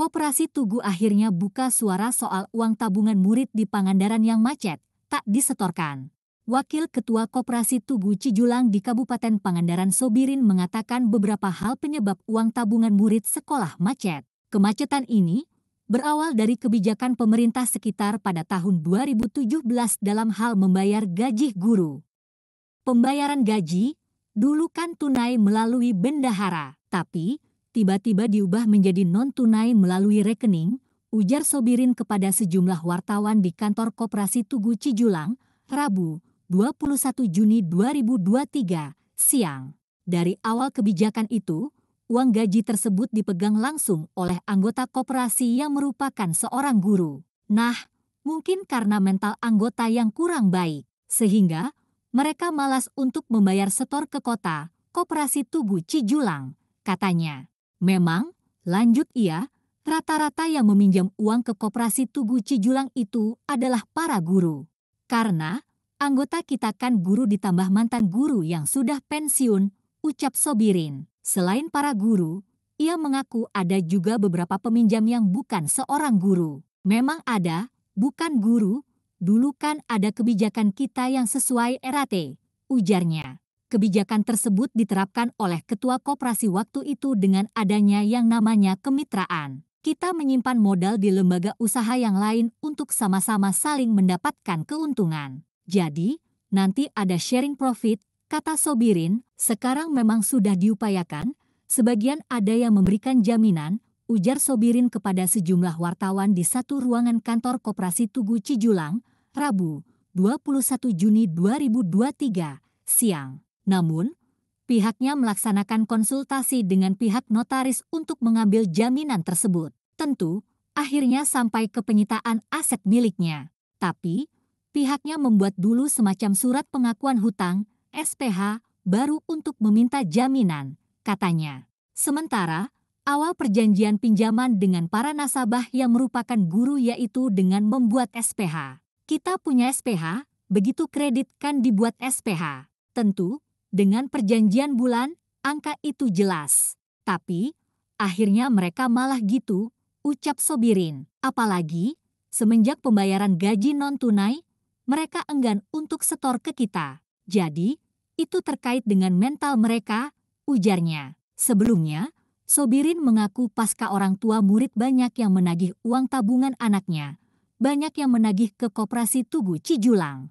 Koperasi Tugu akhirnya buka suara soal uang tabungan murid di Pangandaran yang macet, tak disetorkan. Wakil Ketua Koperasi Tugu Cijulang di Kabupaten Pangandaran Sobirin mengatakan beberapa hal penyebab uang tabungan murid sekolah macet. Kemacetan ini berawal dari kebijakan pemerintah sekitar pada tahun 2017 dalam hal membayar gaji guru. Pembayaran gaji dulu kan tunai melalui bendahara, tapi tiba-tiba diubah menjadi non-tunai melalui rekening, ujar Sobirin kepada sejumlah wartawan di kantor Koperasi Tugu Cijulang, Rabu, 21 Juni 2023, siang. Dari awal kebijakan itu, uang gaji tersebut dipegang langsung oleh anggota koperasi yang merupakan seorang guru. Nah, mungkin karena mental anggota yang kurang baik, sehingga mereka malas untuk membayar setor ke kota, Koperasi Tugu Cijulang, katanya. Memang, lanjut ia, rata-rata yang meminjam uang ke koperasi Tugu Cijulang itu adalah para guru. Karena, anggota kita kan guru ditambah mantan guru yang sudah pensiun, ucap Sobirin. Selain para guru, ia mengaku ada juga beberapa peminjam yang bukan seorang guru. Memang ada, bukan guru, dulu kan ada kebijakan kita yang sesuai RAT, ujarnya kebijakan tersebut diterapkan oleh ketua koperasi waktu itu dengan adanya yang namanya kemitraan. Kita menyimpan modal di lembaga usaha yang lain untuk sama-sama saling mendapatkan keuntungan. Jadi, nanti ada sharing profit, kata Sobirin, sekarang memang sudah diupayakan, sebagian ada yang memberikan jaminan, ujar Sobirin kepada sejumlah wartawan di satu ruangan kantor Koperasi Tugu Cijulang, Rabu, 21 Juni 2023, siang. Namun, pihaknya melaksanakan konsultasi dengan pihak notaris untuk mengambil jaminan tersebut. Tentu, akhirnya sampai ke penyitaan aset miliknya. Tapi, pihaknya membuat dulu semacam surat pengakuan hutang, SPH, baru untuk meminta jaminan, katanya. Sementara, awal perjanjian pinjaman dengan para nasabah yang merupakan guru yaitu dengan membuat SPH. Kita punya SPH, begitu kredit kan dibuat SPH. Tentu, dengan perjanjian bulan, angka itu jelas. Tapi, akhirnya mereka malah gitu, ucap Sobirin. Apalagi, semenjak pembayaran gaji non-tunai, mereka enggan untuk setor ke kita. Jadi, itu terkait dengan mental mereka, ujarnya. Sebelumnya, Sobirin mengaku pasca orang tua murid banyak yang menagih uang tabungan anaknya. Banyak yang menagih ke koperasi Tugu Cijulang.